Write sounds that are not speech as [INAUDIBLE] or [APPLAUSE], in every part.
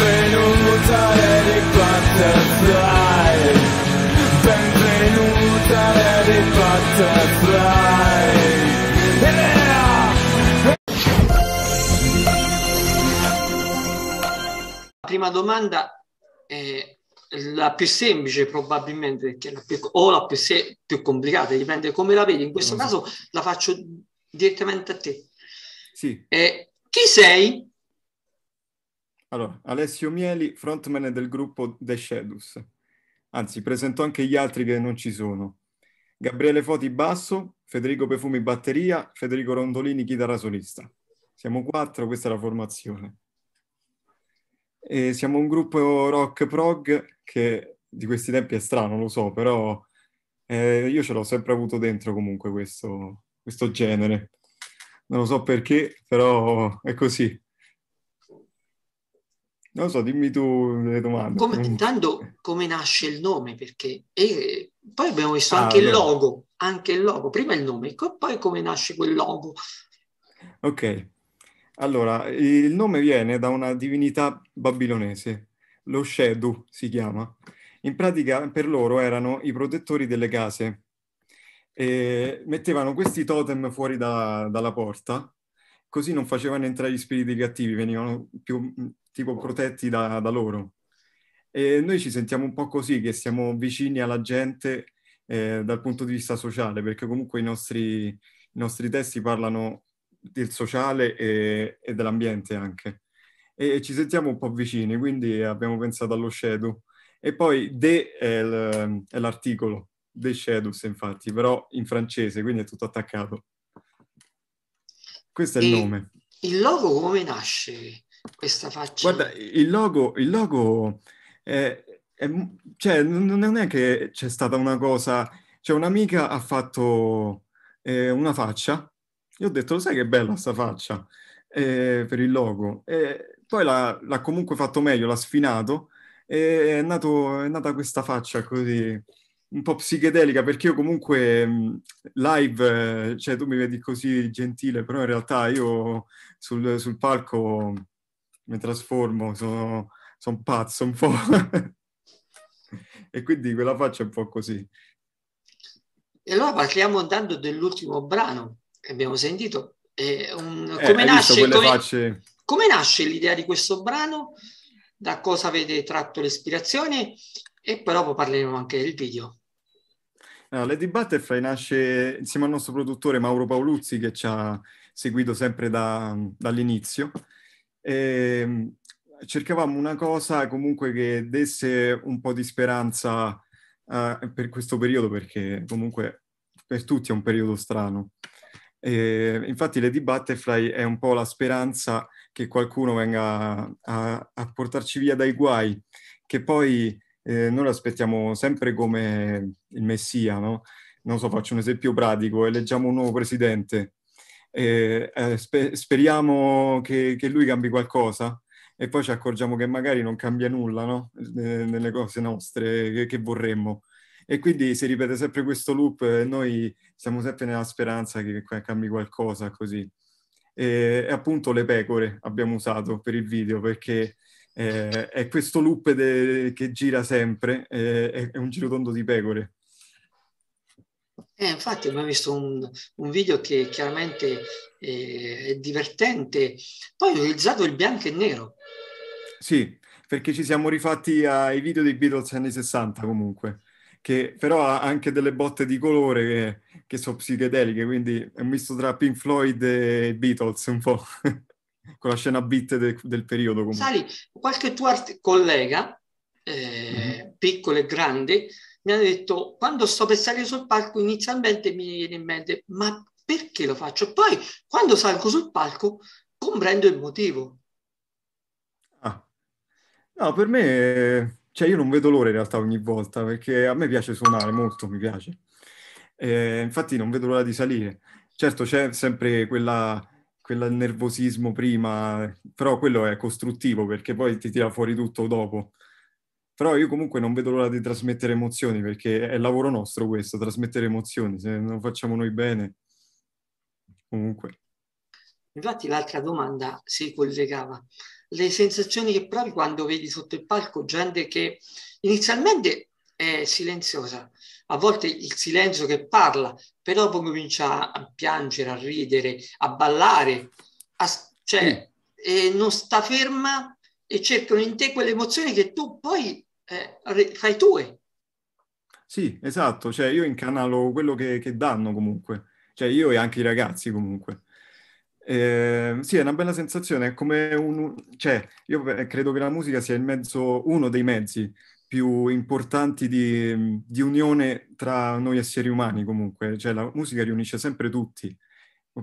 benvenuta Lady Butterfly benvenuta Lady Butterfly La prima domanda è la più semplice probabilmente la più, o la più, se, più complicata dipende come la vedi in questo mm. caso la faccio direttamente a te sì. Eh, chi sei allora, Alessio Mieli, frontman del gruppo The Shadows. Anzi, presento anche gli altri che non ci sono. Gabriele Foti basso, Federico Pefumi batteria, Federico Rondolini chitarra solista. Siamo quattro, questa è la formazione. E siamo un gruppo rock prog che di questi tempi è strano, lo so, però eh, io ce l'ho sempre avuto dentro comunque questo, questo genere. Non lo so perché, però è così. Non lo so, dimmi tu le domande. Come, intanto come nasce il nome, perché e poi abbiamo visto ah, anche il logo, anche il logo, prima il nome, poi come nasce quel logo. Ok, allora il nome viene da una divinità babilonese, lo Shedu si chiama. In pratica per loro erano i protettori delle case e mettevano questi totem fuori da, dalla porta così non facevano entrare gli spiriti cattivi, venivano più mm, tipo protetti da, da loro. E noi ci sentiamo un po' così, che siamo vicini alla gente eh, dal punto di vista sociale, perché comunque i nostri, i nostri testi parlano del sociale e, e dell'ambiente anche. E, ci sentiamo un po' vicini, quindi abbiamo pensato allo Shadow. E poi de è, l, è l'articolo, de Shadows infatti, però in francese, quindi è tutto attaccato. Questo è il nome. Il logo come nasce questa faccia? Guarda, il logo, il logo è, è, cioè, non è che c'è stata una cosa... Cioè un'amica ha fatto eh, una faccia, io ho detto, lo sai che bella sta faccia eh, per il logo. E poi l'ha, l'ha comunque fatto meglio, l'ha sfinato e è, nato, è nata questa faccia così un po' psichedelica perché io comunque mm, live, eh, cioè tu mi vedi così gentile, però in realtà io sul, sul palco mi trasformo, sono, sono pazzo un po'. [LAUGHS] e quindi quella faccia è un po' così. E allora parliamo andando dell'ultimo brano che abbiamo sentito. Mm, eh, un, come, eh, nasce, come, come nasce l'idea di questo brano? Da cosa avete tratto l'ispirazione e poi dopo parleremo anche del video. No, Lady Butterfly nasce insieme al nostro produttore Mauro Paoluzzi che ci ha seguito sempre da, dall'inizio. E cercavamo una cosa comunque che desse un po' di speranza uh, per questo periodo perché comunque per tutti è un periodo strano. E infatti Lady Butterfly è un po' la speranza che qualcuno venga a, a portarci via dai guai, che poi eh, noi lo aspettiamo sempre come il Messia, no? Non so, faccio un esempio pratico, eleggiamo un nuovo presidente, eh, eh, spe- speriamo che, che, lui cambi qualcosa e poi ci accorgiamo che magari non cambia nulla, no? nelle cose nostre che, che vorremmo. E quindi si ripete sempre questo loop e noi siamo sempre nella speranza che cambi qualcosa così. E, e appunto le pecore abbiamo usato per il video perché eh, è questo loop de- che gira sempre, eh, è un girotondo di pecore. Eh, infatti abbiamo visto un, un video che chiaramente eh, è divertente, poi ho utilizzato il bianco e nero. Sì, perché ci siamo rifatti ai video dei Beatles anni 60 comunque, che però ha anche delle botte di colore che, che sono psichedeliche, quindi è un misto tra Pink Floyd e Beatles un po'. [LAUGHS] con la scena beat de- del periodo. Comunque. Sai, qualche tuo art- collega, eh, mm-hmm. piccolo e grande, mi ha detto, quando sto per salire sul palco, inizialmente mi viene in mente, ma perché lo faccio? Poi, quando salgo sul palco, comprendo il motivo. Ah. No, per me, cioè io non vedo l'ora in realtà ogni volta, perché a me piace suonare molto, mi piace. Eh, infatti non vedo l'ora di salire. Certo, c'è sempre quella quel nervosismo prima, però quello è costruttivo perché poi ti tira fuori tutto dopo. Però io comunque non vedo l'ora di trasmettere emozioni perché è lavoro nostro questo, trasmettere emozioni, se non facciamo noi bene, comunque. Infatti l'altra domanda si collegava. Le sensazioni che provi quando vedi sotto il palco gente che inizialmente è silenziosa, a volte il silenzio che parla, però poi comincia a piangere, a ridere, a ballare, a, cioè eh, non sta ferma e cercano in te quelle emozioni che tu poi eh, fai tue. Sì, esatto, cioè io incanalo quello che, che danno comunque, cioè io e anche i ragazzi comunque. Eh, sì, è una bella sensazione, è come un... cioè, io eh, credo che la musica sia il mezzo, uno dei mezzi più importanti di, di, unione tra noi esseri umani comunque, cioè la musica riunisce sempre tutti,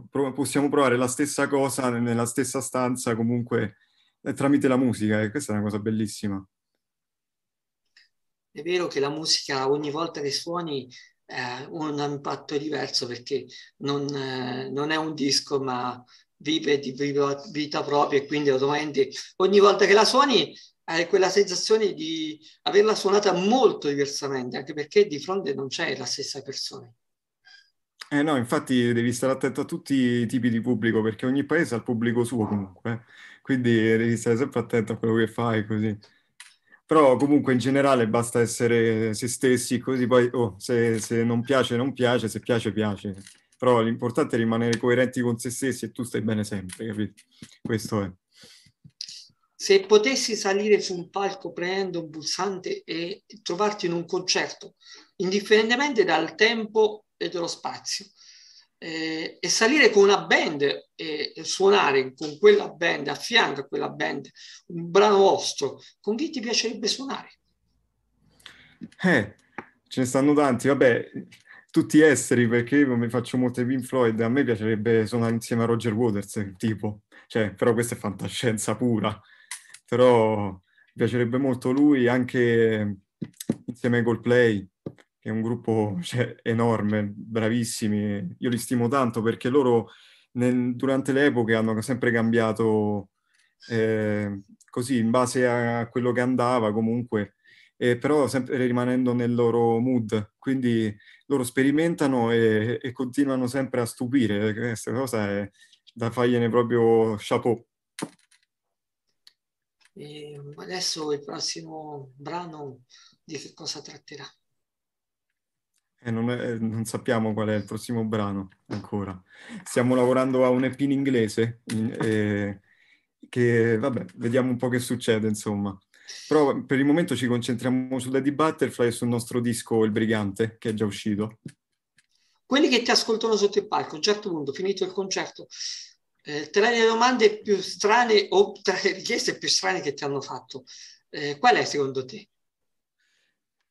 Pro- possiamo provare la stessa cosa nella stessa stanza comunque eh, tramite la musica e questa è una cosa bellissima. È vero che la musica ogni volta che suoni eh, un impatto diverso perché non, eh, non, è un disco ma vive di vita propria e quindi automaticamente ogni volta che la suoni hai quella sensazione di averla suonata molto diversamente, anche perché di fronte non c'è la stessa persona. Eh no, infatti devi stare attento a tutti i tipi di pubblico, perché ogni paese ha il pubblico suo comunque, quindi devi stare sempre attento a quello che fai così. Però comunque in generale basta essere se stessi, così poi oh, se, se non piace non piace, se piace piace. Però l'importante è rimanere coerenti con se stessi e tu stai bene sempre, capito? Questo è se potessi salire su un palco prendendo un pulsante e trovarti in un concerto, indifferentemente dal tempo e dallo spazio, eh, e salire con una band e, e, suonare con quella band, a fianco a quella band, un brano vostro, con chi ti piacerebbe suonare? Eh, ce ne stanno tanti, vabbè, tutti esseri, perché io mi faccio molto Pink Floyd, a me piacerebbe suonare insieme a Roger Waters, tipo, cioè, però questa è fantascienza pura però mi piacerebbe molto lui, anche insieme ai Goldplay, che è un gruppo cioè, enorme, bravissimi, io li stimo tanto perché loro nel, durante le epoche hanno sempre cambiato eh, così in base a quello che andava comunque, eh, però sempre rimanendo nel loro mood, quindi loro sperimentano e, e continuano sempre a stupire, questa cosa è da fargliene proprio chapeau. E ehm, adesso il prossimo brano di che cosa tratterà? Eh, non, è, eh, non, sappiamo qual è il prossimo brano ancora. Stiamo lavorando a un EP in inglese, in, eh, che vabbè, vediamo un po' che succede, insomma. Però per il momento ci concentriamo su Lady Butterfly e sul nostro disco Il Brigante, che è già uscito. Quelli che ti ascoltano sotto il palco, a un certo punto, finito il concerto, eh, tra le domande più strane o tra le richieste più strane che ti hanno fatto, eh, qual è secondo te?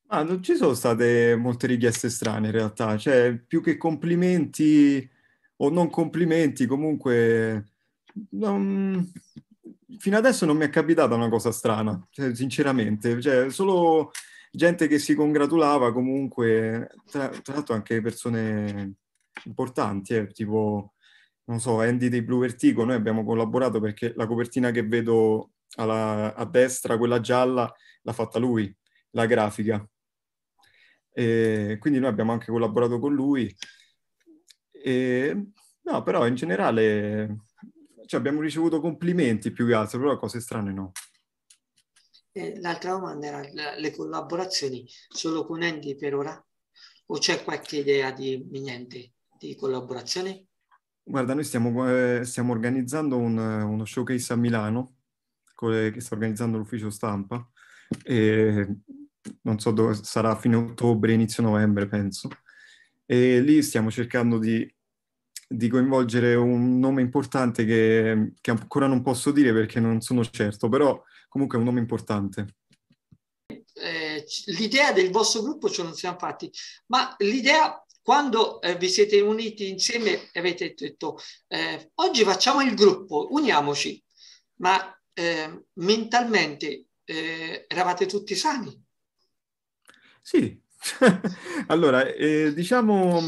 Ah, non ci sono state molte richieste strane in realtà, cioè più che complimenti o non complimenti, comunque non... fino adesso non mi è capitata una cosa strana, cioè, sinceramente, cioè, solo gente che si congratulava comunque, tra, tra l'altro anche persone importanti, eh, tipo non so, Andy dei Blue Vertigo, noi abbiamo collaborato perché la copertina che vedo alla, a destra, quella gialla, l'ha fatta lui, la grafica. E quindi noi abbiamo anche collaborato con lui. E, no, però in generale cioè, abbiamo ricevuto complimenti più che altro, però cose strane no. l'altra domanda era le collaborazioni solo con Andy per ora? O c'è qualche idea di imminente di collaborazione? Guarda, noi stiamo, eh, stiamo organizzando un, eh, uno showcase a Milano le, eh, che sta organizzando l'ufficio stampa e non so dove sarà a fine ottobre, inizio novembre penso. E lì stiamo cercando di, di coinvolgere un nome importante che, che, ancora non posso dire perché non sono certo, però comunque è un nome importante. Eh, l'idea del vostro gruppo ce lo siamo fatti, ma l'idea quando eh, vi siete uniti insieme e avete detto eh, oggi facciamo il gruppo, uniamoci, ma ehm, eh, mentalmente eravate tutti sani? Sì, [LAUGHS] allora eh, diciamo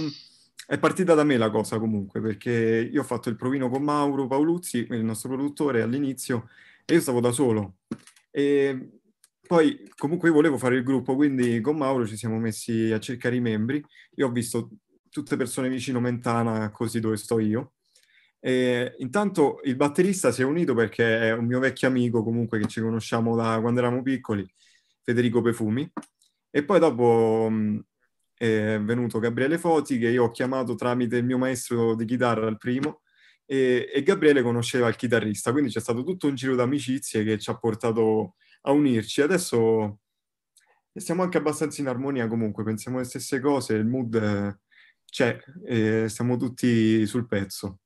è partita da me la cosa comunque perché io ho fatto il provino con Mauro Paoluzzi, il nostro produttore all'inizio, e io stavo da solo. E poi comunque io volevo fare il gruppo, quindi con Mauro ci siamo messi a cercare i membri. Io ho visto tutte persone vicino Mentana, così dove sto io. E intanto il batterista si è unito perché è un mio vecchio amico comunque che ci conosciamo da quando eravamo piccoli, Federico Pefumi. E poi dopo mm, è venuto Gabriele Foti che io ho chiamato tramite il mio maestro di chitarra, al primo, e, e Gabriele conosceva il chitarrista, quindi c'è stato tutto un giro d'amicizie che ci ha portato a unirci. Adesso siamo anche abbastanza in armonia comunque, pensiamo le stesse cose, il mood eh, c'è, eh, siamo tutti sul pezzo.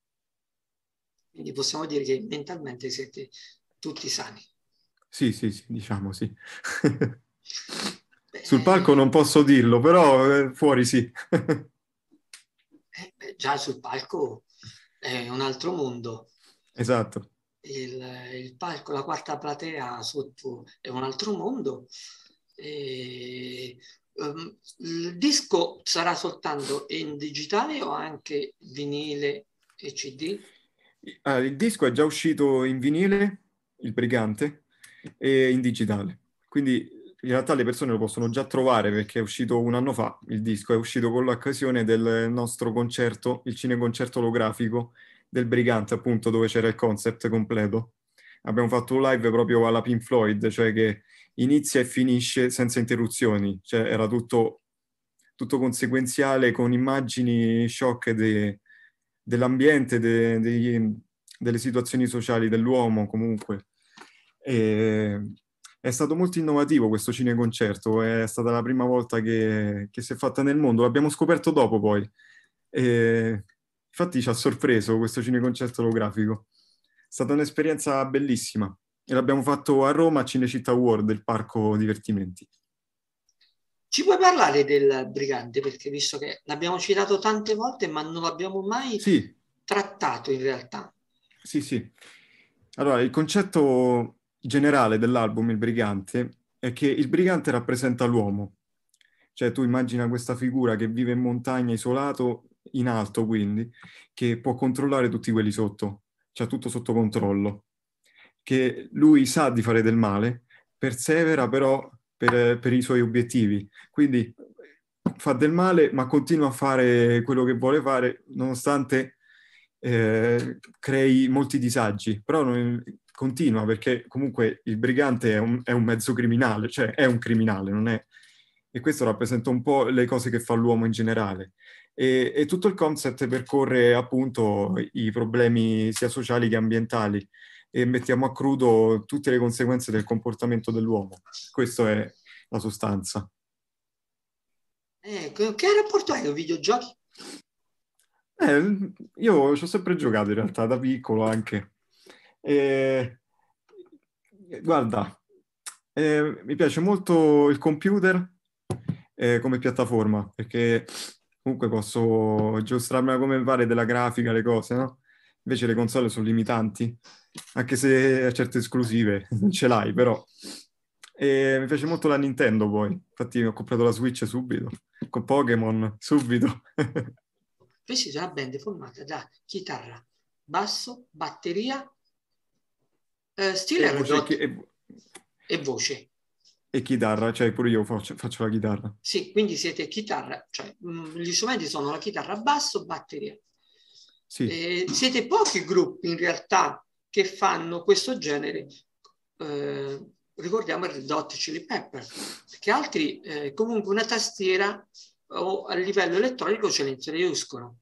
Quindi possiamo dire che mentalmente siete tutti sani. Sì, sì, sì, diciamo sì. sul palco non posso dirlo, però eh, fuori sì. Eh, beh, già sul palco è un altro mondo. Esatto il, il palco, la quarta platea sotto è un altro mondo. E, um, il disco sarà soltanto in digitale o anche vinile e CD? Ah, il disco è già uscito in vinile, il Brigante, e in digitale. Quindi in realtà le persone lo possono già trovare perché è uscito un anno fa il disco, è uscito con l'occasione del nostro concerto, il cineconcerto olografico del Brigante, appunto, dove c'era il concept completo. Abbiamo fatto un live proprio alla Pink Floyd, cioè che inizia e finisce senza interruzioni, cioè era tutto, tutto conseguenziale con immagini shock de, dell'ambiente, de, de, delle situazioni sociali dell'uomo comunque. E, è stato molto innovativo questo cineconcerto, è stata la prima volta che, che si è fatta nel mondo, l'abbiamo scoperto dopo poi. E, Infatti ci ha sorpreso questo cineconcerto olografico. È stata un'esperienza bellissima e l'abbiamo fatto a Roma a Cinecittà World, il parco divertimenti. Ci puoi parlare del Brigante? Perché visto che l'abbiamo citato tante volte, ma non l'abbiamo mai sì. trattato in realtà. Sì, sì. Allora, il concetto generale dell'album Il Brigante è che il brigante rappresenta l'uomo. Cioè, tu immagina questa figura che vive in montagna isolato in alto quindi, che può controllare tutti quelli sotto, cioè tutto sotto controllo, che lui sa di fare del male, persevera però per, per i suoi obiettivi, quindi fa del male ma continua a fare quello che vuole fare nonostante eh, crei molti disagi, però non, continua perché comunque il brigante è un, è un mezzo criminale, cioè è un criminale, non è e questo rappresenta un po' le cose che fa l'uomo in generale. E, e tutto il concept percorre appunto i problemi sia sociali che ambientali e mettiamo a crudo tutte le conseguenze del comportamento dell'uomo. Questa è la sostanza. Eh, che rapporto hai con i videogiochi? Eh, io ci ho sempre giocato in realtà, da piccolo anche. E... Guarda, eh, mi piace molto il computer eh, come piattaforma, perché comunque posso giostrarmela come pare della grafica, le cose, no? Invece le console sono limitanti, anche se a certe esclusive [LAUGHS] non ce l'hai, però. E mi piace molto la Nintendo poi, infatti ho comprato la Switch subito, con Pokémon subito. [LAUGHS] Invece c'è una band formata da chitarra, basso, batteria, eh, stile e e, e voce. E chitarra, cioè pure io faccio, faccio la chitarra. Sì, quindi siete chitarra, cioè mh, mm, gli strumenti sono la chitarra, basso, batteria. Sì. Eh, siete pochi gruppi in realtà che fanno questo genere. Eh, ricordiamo il Red Hot Chili Pepper, perché altri eh, comunque una tastiera o a livello elettronico ce le inseriscono.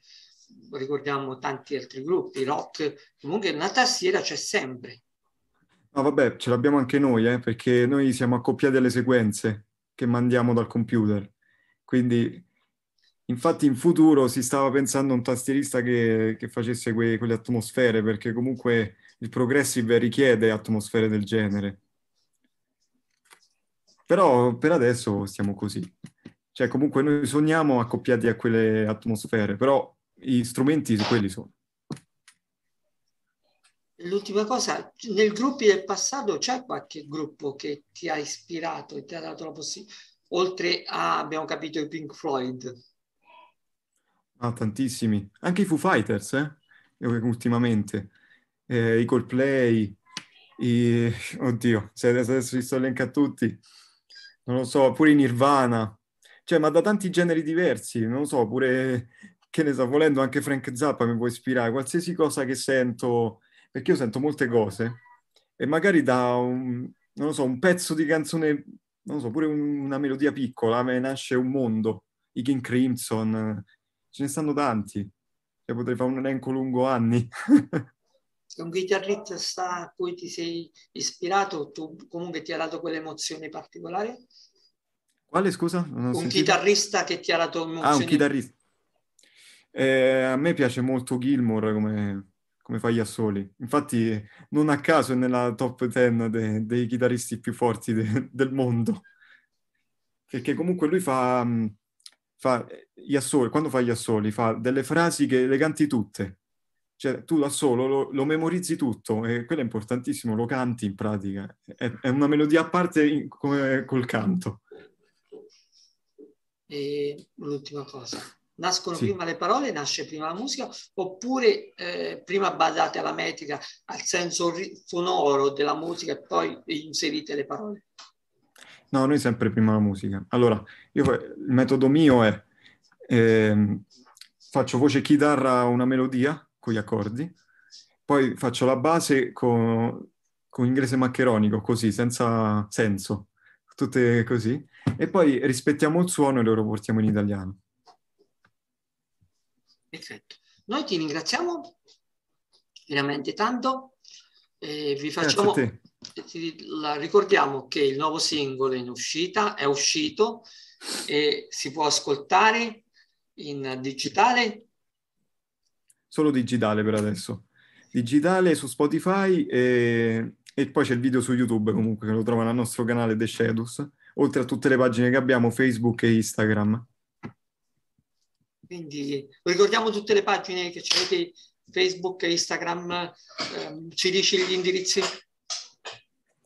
Ricordiamo tanti altri gruppi, rock, comunque una tastiera c'è sempre. Ah, vabbè, ce l'abbiamo anche noi, eh, perché noi siamo accoppiati alle sequenze che mandiamo dal computer. Quindi, infatti, in futuro si stava pensando a un tastierista che, che facesse que- quelle atmosfere, perché comunque il progressive richiede atmosfere del genere. Però per adesso stiamo così. Cioè, comunque noi sogniamo accoppiati a quelle atmosfere, però gli strumenti quelli sono. L'ultima cosa, nel gruppi del passato c'è qualche gruppo che ti ha ispirato e ti ha dato la possibilità, oltre a, abbiamo capito, i Pink Floyd? Ah, tantissimi. Anche i Foo Fighters, eh? ultimamente. Eh, I Coldplay, i... oddio, se adesso, adesso li sto elencando tutti. Non lo so, pure i Nirvana. Cioè, ma da tanti generi diversi, non lo so, pure, che ne so, volendo anche Frank Zappa mi può ispirare. Qualsiasi cosa che sento perché io sento molte cose e magari da un, non so, un pezzo di canzone, non lo so, pure un, una melodia piccola, me nasce un mondo, i King Crimson, ce ne stanno tanti, cioè, potrei fare un elenco lungo anni. [LAUGHS] un chitarrista a cui ti sei ispirato, tu comunque ti ha dato quell'emozione particolare? Quale scusa? un sentito. chitarrista che ti ha dato emozioni. Ah, un chitarrista. Eh, a me piace molto Gilmour come, come fa Iassoli. Infatti non a caso è nella top 10 de- dei chitarristi più forti de- del mondo, perché comunque lui fa, mm, fa assoli, quando fa gli assoli, fa delle frasi che le canti tutte, cioè tu da solo lo, lo, memorizzi tutto e quello è importantissimo, lo canti in pratica, è, è una melodia a parte in, come col canto. E un'ultima cosa, Nascono sì. prima le parole, nasce prima la musica, oppure eh, prima basate alla metrica, al senso sonoro della musica e poi inserite le parole? No, noi sempre prima la musica. Allora, io, il metodo mio è eh, faccio voce chitarra una melodia con gli accordi, poi faccio la base con, con inglese maccheronico, così, senza senso, tutte così, e poi rispettiamo il suono e lo portiamo in italiano. Perfetto. Noi ti ringraziamo veramente tanto e vi facciamo... La ricordiamo che il nuovo singolo in uscita è uscito e si può ascoltare in digitale? Solo digitale per adesso. Digitale su Spotify e, e poi c'è il video su YouTube comunque che lo trovano al nostro canale The Shadows, oltre a tutte le pagine che abbiamo, Facebook e Instagram. Quindi ricordiamo tutte le pagine che ci avete Facebook, Instagram, ehm, ci dici gli indirizzi?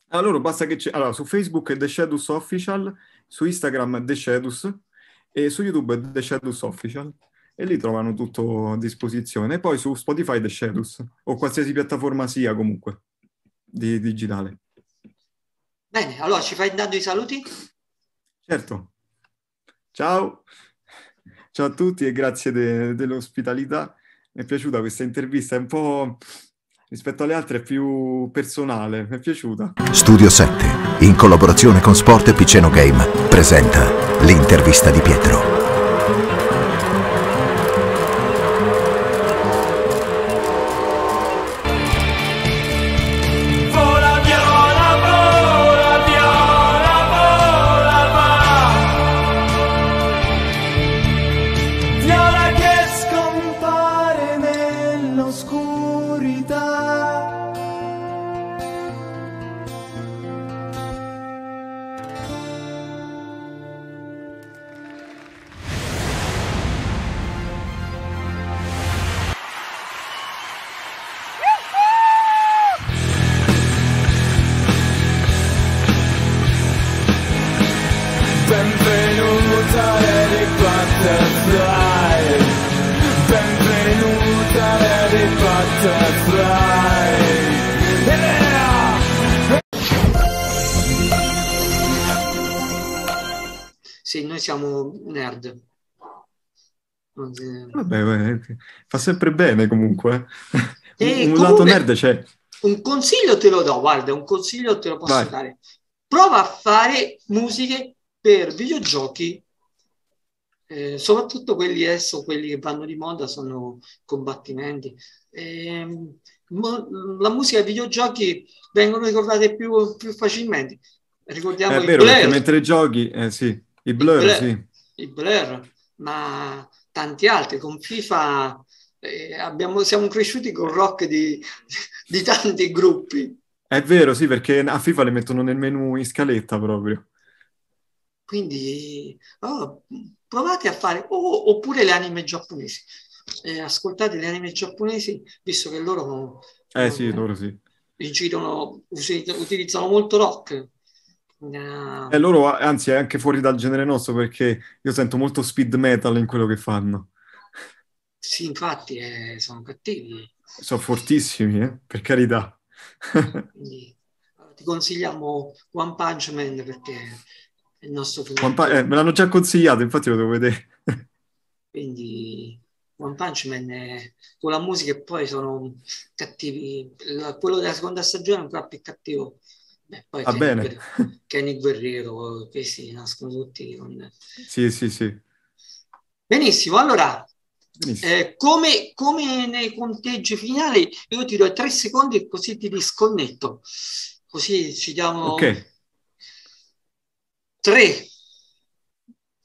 Allora, ah, basta che ci... Allora, su Facebook è The Shadus Official, su Instagram The Shadus e su YouTube The Shadus Official e lì trovano tutto a disposizione. E poi su Spotify The Shadus o qualsiasi piattaforma sia comunque di digitale. Bene, allora ci fai dando i saluti? Certo. Ciao. Ciao a tutti e grazie de- dell'ospitalità. Mi è piaciuta questa intervista, è un po' rispetto alle altre più personale, mi è piaciuta. Studio 7, in collaborazione con Sport e Piceno Game, presenta l'intervista di Pietro. siamo nerd. Vabbè, fa sempre bene comunque. E eh. un comunque, lato nerd c'è. Un consiglio te lo do, guarda, un consiglio te lo posso Vai. dare. Prova a fare musiche per videogiochi, eh, soprattutto quelli adesso, quelli che vanno di moda sono combattimenti. Eh, la musica i videogiochi vengono ricordate più, più facilmente. Ricordiamo è vero, Blair. mentre giochi, eh, sì. I Blur, il Blair, sì. i Blur, ma tanti altri. Con FIFA eh, abbiamo, siamo cresciuti con rock di, di tanti gruppi. È vero, sì, perché a FIFA le mettono nel menu in scaletta proprio. Quindi oh, provate a fare, oh, oppure le anime giapponesi. Eh, ascoltate le anime giapponesi, visto che loro... Eh, eh sì, eh, loro sì. Girano, utilizzano molto rock, No. E eh, loro, anzi, è anche fuori dal genere nostro perché io sento molto speed metal in quello che fanno. Sì, infatti, eh, sono cattivi. Sono fortissimi, eh, per carità. Quindi, ti consigliamo One Punch Man perché è il nostro primo. Pa- eh, me l'hanno già consigliato, infatti lo devo vedere. Quindi One Punch Man è... con la musica e poi sono cattivi. Quello della seconda stagione è ancora più cattivo Beh, poi ah, bene. Kenny Guerriero, questi nascono tutti con... Sì, sì, sì. Benissimo, allora, Benissimo. Eh, come, come, nei conteggi finali, io ti do tre secondi e così ti disconnetto. Così ci diamo... Ok. Tre,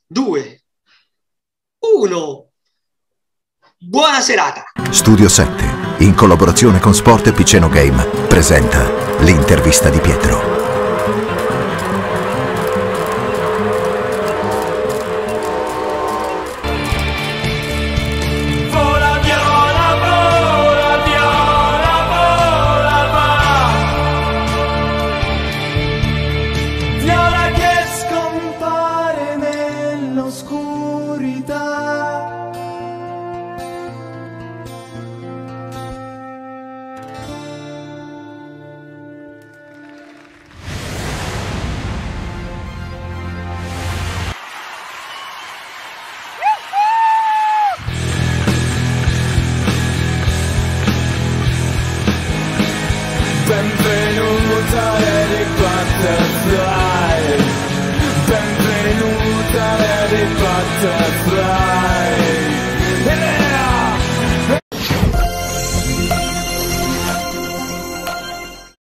due, uno. Buona serata. Studio 7 in collaborazione con Sport e Piceno Game, presenta l'intervista di Pietro.